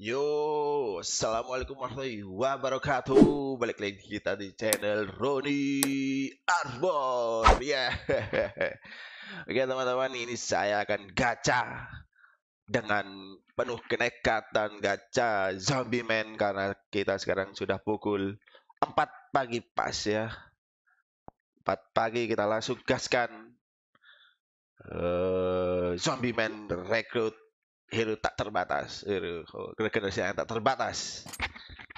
Yo, assalamualaikum warahmatullahi wabarakatuh. Balik lagi kita di channel Roni Arbor. Ya, yeah. oke teman-teman, ini saya akan gacha dengan penuh kenekatan gacha zombie man karena kita sekarang sudah pukul 4 pagi pas ya 4 pagi kita langsung gaskan uh, zombie man rekrut hero tak terbatas hero oh, regenerasi yang tak terbatas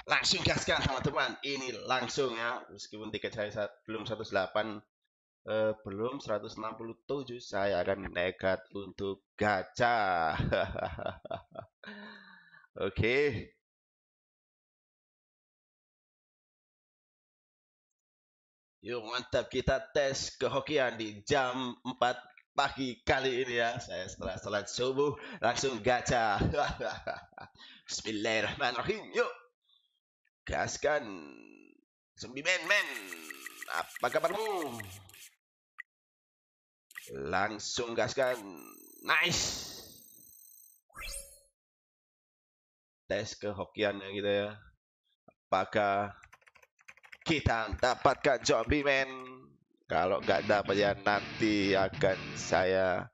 langsung gaskan teman-teman ini langsung ya meskipun tiket saya belum 108 uh, eh, belum 167 saya akan nekat untuk gacha oke okay. Yuk mantap kita tes kehokian di jam 4 pagi kali ini ya Saya setelah sholat subuh langsung gacha Bismillahirrahmanirrahim Yuk Gaskan Sembi men men Apa kabarmu? Langsung gaskan Nice Tes kehokiannya kita ya Apakah kita dapatkan zombie man kalau nggak dapat ya nanti akan saya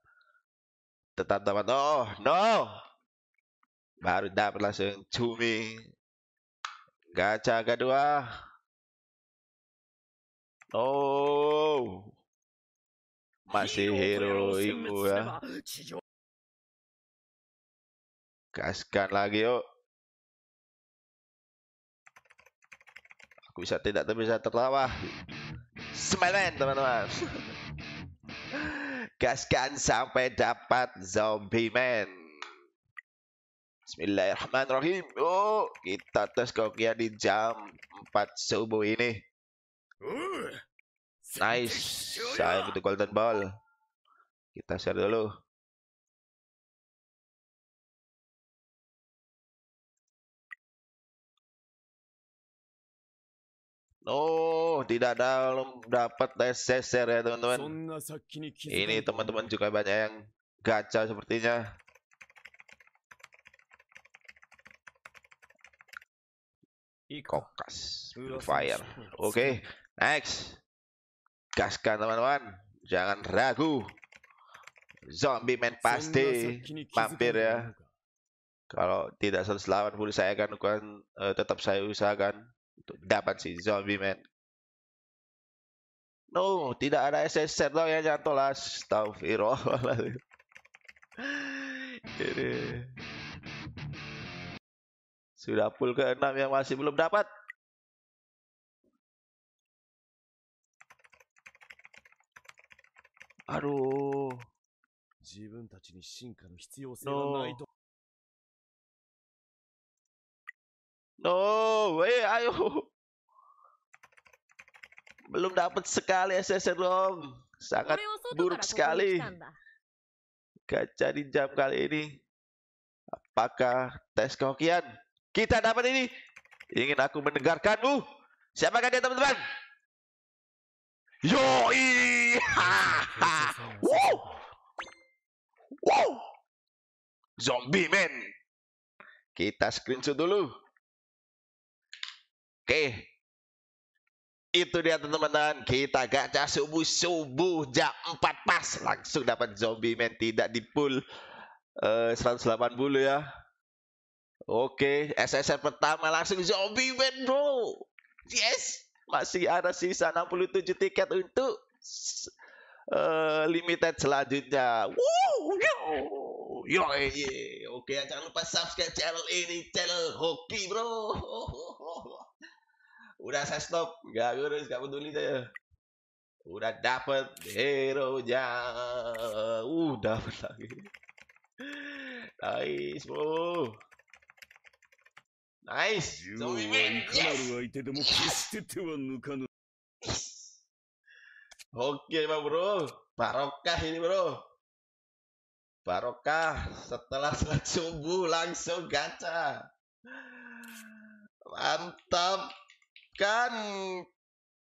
tetap dapat oh no baru dapat langsung cumi gacha kedua oh masih hero ibu ya gaskan lagi yuk aku bisa tidak bisa tertawa Semen teman-teman Gaskan sampai dapat zombie man Bismillahirrahmanirrahim oh, Kita tes kokia di jam 4 subuh ini uh, Nice Saya butuh golden ball Kita share dulu Oh, tidak dalam dapat SSR ya teman-teman. Ini teman-teman juga banyak yang gacha sepertinya. Kokas, fire. Oke, okay, next. Gaskan teman-teman, jangan ragu. Zombie man pasti mampir ya. Kalau tidak 180 saya akan, akan uh, eh, tetap saya usahakan dapat si zombie man no tidak ada SSR dong yang jatuh lah astagfirullahaladzim ini sudah full ke enam yang masih belum dapat aduh no No, oh, way, ayo. Belum dapat sekali SSR Om. Sangat buruk sekali. Gak di jam kali ini. Apakah tes kehokian? Kita dapat ini. Ingin aku mendengarkanmu? Siapakah dia teman-teman? Yoi! wow! Wow! Zombie man! Kita screenshot dulu. Oke. Itu dia teman-teman. Kita gacha subuh-subuh jam 4 pas. Langsung dapat zombie man. Tidak di pool. Uh, 180 ya. Oke. SSR pertama langsung zombie man bro. Yes. Masih ada sisa 67 tiket untuk uh, limited selanjutnya. Woo, yo. Yo, eh, yo. Oke, jangan lupa subscribe channel ini, channel Hoki, bro. udah saya stop nggak ngurus nggak peduli saya udah dapet hero jauh uh, dapet lagi nice bro nice zombie man yes yes oke pak bro barokah ini bro barokah setelah selesai subuh langsung gacha mantap kan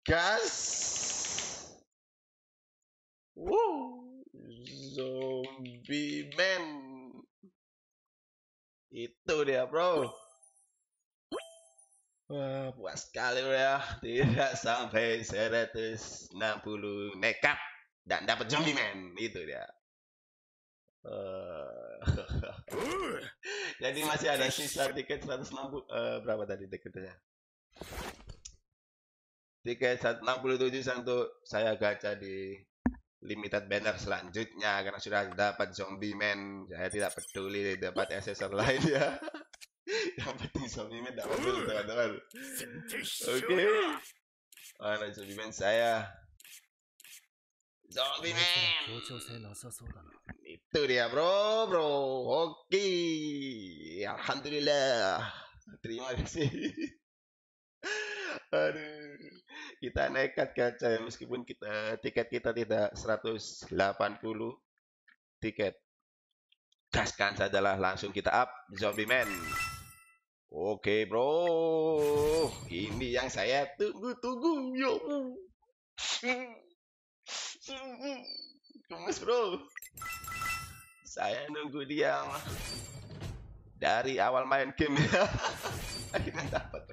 gas wow zombie man itu dia bro Wah, puas sekali bro ya tidak sampai 160 nekat dan dapat zombie man itu dia eh, jadi masih ada sisa tiket 160 uh, eh, berapa tadi tiketnya? 367 satu saya gacha di limited banner selanjutnya karena sudah dapat zombie man saya tidak peduli dapat accessory lain ya yang penting zombie man dapat dulu teman-teman oke okay. Oh, mana zombie man saya zombie man itu dia bro bro oke okay. alhamdulillah terima kasih aduh kita nekat kaca ya, meskipun kita tiket kita tidak 180 tiket gaskan sajalah langsung kita up zombie man oke bro ini yang saya tunggu-tunggu yo kemas bro saya nunggu dia dari awal main game ya akhirnya dapat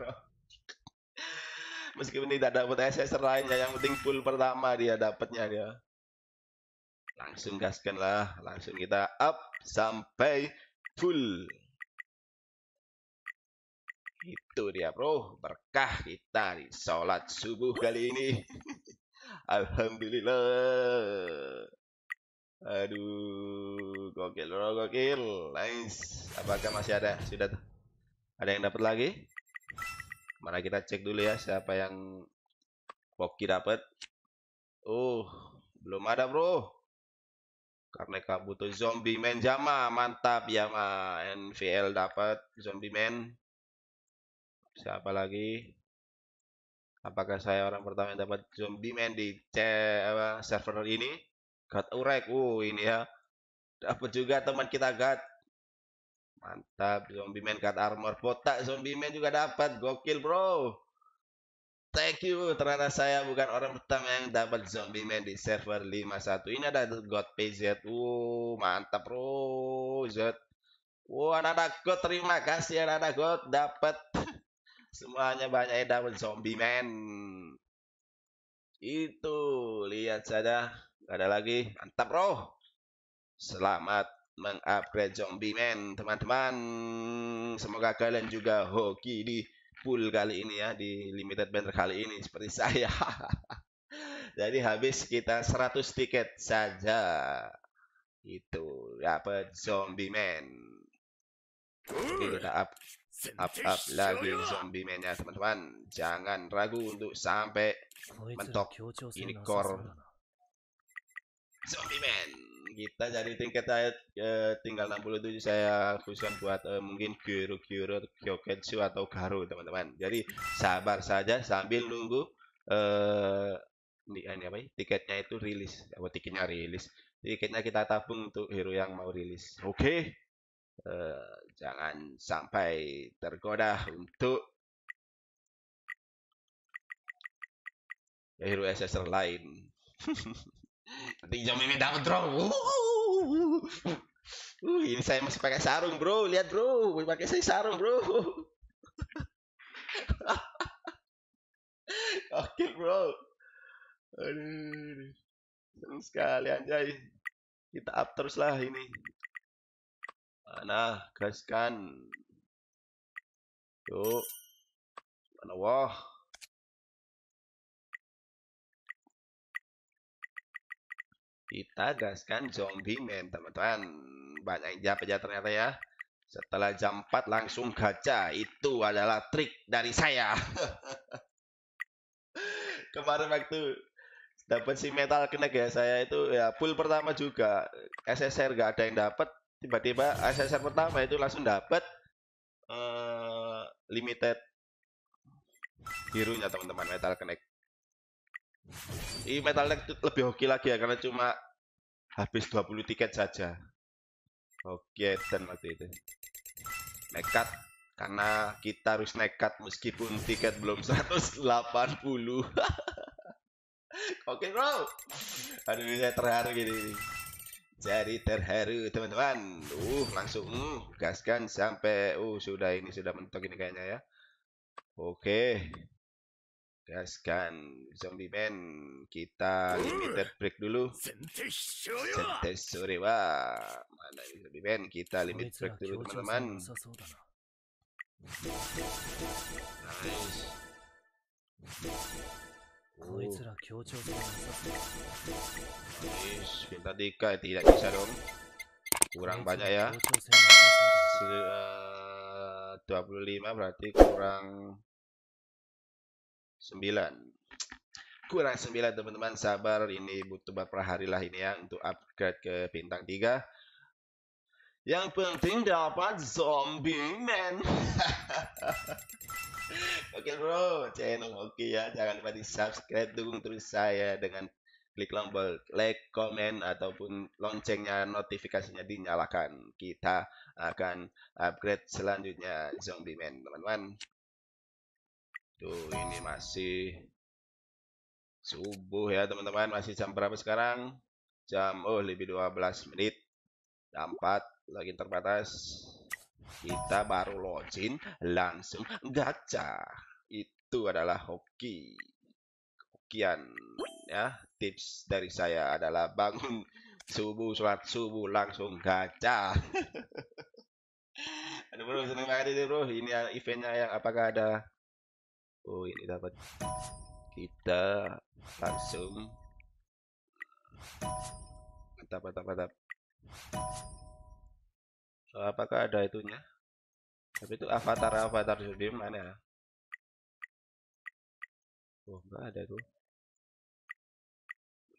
meskipun tidak dapat SS lainnya yang penting full pertama dia dapatnya dia langsung gaskan lah langsung kita up sampai full itu dia bro berkah kita di sholat subuh kali ini Alhamdulillah aduh gokil bro gokil nice apakah masih ada sudah ada yang dapat lagi mana kita cek dulu ya siapa yang Poki dapat. Uh, belum ada, Bro. Karena butuh zombie man Jama, mantap ya, ma NVL dapat zombie man. Siapa lagi? Apakah saya orang pertama yang dapat zombie man di C server ini? God Urek. Uh, ini ya. Dapat juga teman kita God Mantap, zombie man cut armor. Botak zombie man juga dapat. Gokil, bro. Thank you, ternyata saya bukan orang pertama yang dapat zombie man di server 51. Ini ada God PZ. Uh, mantap, bro. Z. Wah, wow, anak God, terima kasih anak-anak God dapat semuanya banyak yang dapat zombie man. Itu, lihat saja. Gak ada lagi. Mantap, bro. Selamat mengupgrade zombie man teman-teman semoga kalian juga hoki di pool kali ini ya di limited banner kali ini seperti saya jadi habis kita 100 tiket saja itu dapat zombie man Oke, kita up up up lagi zombie man ya teman-teman jangan ragu untuk sampai mentok ini core zombie man kita jadi tingkat saya eh, tinggal 67 saya khususkan buat eh, mungkin Gyuro Gyuro Kyoketsu atau karu teman-teman jadi sabar saja sambil nunggu eh, ini, apa ya? tiketnya itu rilis buat tiketnya rilis tiketnya kita tabung untuk hero yang mau rilis oke okay. eh, jangan sampai tergoda untuk hero SSR lain Nanti jam ini dapat bro. Uh, ini saya masih pakai sarung bro. Lihat bro, masih pakai saya sarung bro. Oke bro. Aduh, seru sekali anjay. Kita up terus lah ini. Mana gaskan. Yuk. Mana wah. Kita gaskan zombie man, teman-teman. Banyak yang jawab ya ternyata ya. Setelah jam 4 langsung gacha. Itu adalah trik dari saya. Kemarin waktu dapat si metal kena ya saya itu ya pull pertama juga SSR gak ada yang dapat tiba-tiba SSR pertama itu langsung dapat uh, eh, limited birunya teman-teman metal connect ini Metal Neck lebih hoki lagi ya karena cuma habis 20 tiket saja. Oke, dan waktu itu. Nekat karena kita harus nekat meskipun tiket belum 180. Oke, bro. Aduh, saya terharu gini. Jadi terharu, teman-teman. Uh, langsung hmm, gaskan sampai uh sudah ini sudah mentok ini kayaknya ya. Oke jelaskan zombie band kita limited break dulu sentes sore wa mana ini zombie band kita limit break dulu teman-teman nice Oh. kita dikai tidak bisa dong kurang banyak ya 25 eh, berarti kurang 9. Kurang 9 teman-teman, sabar ini butuh beberapa hari lah ini ya untuk upgrade ke bintang 3. Yang penting dapat zombie man. oke okay, bro, channel oke okay ya. Jangan lupa di subscribe, dukung terus saya dengan klik tombol like, comment ataupun loncengnya notifikasinya dinyalakan. Kita akan upgrade selanjutnya Zombie Man, teman-teman. Tuh, ini masih subuh ya, teman-teman. Masih jam berapa sekarang? Jam oh lebih 12 menit. Jam 4 lagi terbatas. Kita baru login langsung gacha. Itu adalah hoki. Hokian ya. Tips dari saya adalah bangun subuh, sholat subuh langsung gacha. Aduh bro, seneng banget ini bro. Ini ya, eventnya yang apakah ada oh ini dapat kita langsung eh, mantap mantap mantap eh, apakah ada itunya tapi itu avatar avatar di mana oh enggak ada tuh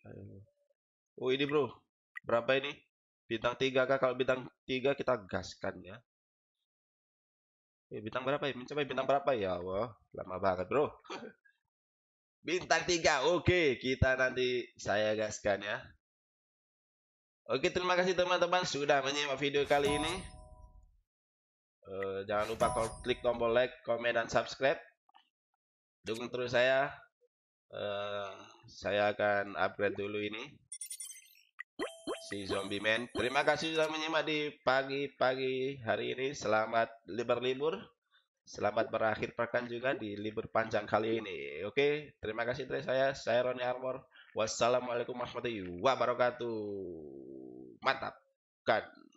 eh, oh ini bro berapa ini bintang 3 kak kalau bintang 3 kita gaskan ya Eh, bintang berapa ya? Mencapai bintang berapa ya Allah? Lama banget bro. bintang 3. Oke, kita nanti saya gaskan ya. Oke, terima kasih teman-teman sudah menyimak video kali ini. Uh, jangan lupa klik tombol like, komen, dan subscribe. Dukung terus saya. Uh, saya akan upgrade dulu ini si Zombie Man. Terima kasih sudah menyimak di pagi-pagi hari ini. Selamat libur-libur. Selamat berakhir pekan juga di libur panjang kali ini. Oke, terima kasih dari saya. Saya Roni Armor. Wassalamualaikum warahmatullahi wabarakatuh. Mantap. Kan.